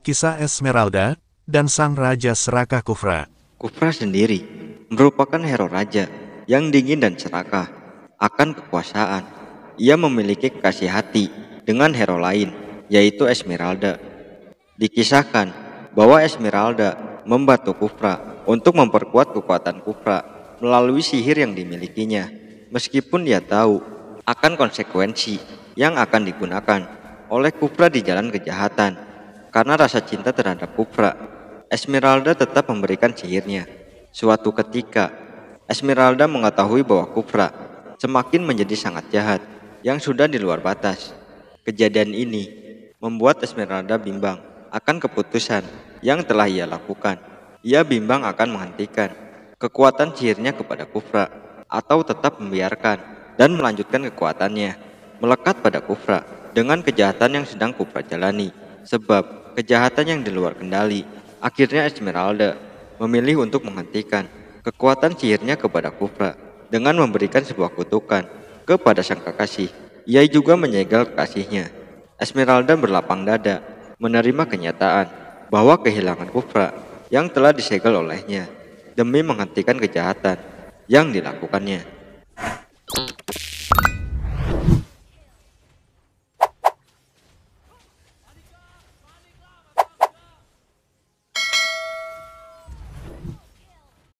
kisah Esmeralda, dan sang Raja Serakah Kufra. Kufra sendiri merupakan hero raja yang dingin dan serakah akan kekuasaan. Ia memiliki kasih hati dengan hero lain, yaitu Esmeralda. Dikisahkan bahwa Esmeralda membantu Kufra untuk memperkuat kekuatan Kufra melalui sihir yang dimilikinya, meskipun dia tahu akan konsekuensi yang akan digunakan oleh Kufra di jalan kejahatan karena rasa cinta terhadap Kufra. Esmeralda tetap memberikan sihirnya. Suatu ketika, Esmeralda mengetahui bahwa Kufra semakin menjadi sangat jahat yang sudah di luar batas. Kejadian ini membuat Esmeralda bimbang akan keputusan yang telah ia lakukan. Ia bimbang akan menghentikan kekuatan sihirnya kepada Kufra atau tetap membiarkan dan melanjutkan kekuatannya melekat pada Kufra dengan kejahatan yang sedang Kufra jalani sebab kejahatan yang di luar kendali. Akhirnya Esmeralda memilih untuk menghentikan kekuatan sihirnya kepada Kufra dengan memberikan sebuah kutukan kepada sang kekasih. Ia juga menyegel kasihnya. Esmeralda berlapang dada menerima kenyataan bahwa kehilangan Kufra yang telah disegel olehnya demi menghentikan kejahatan yang dilakukannya.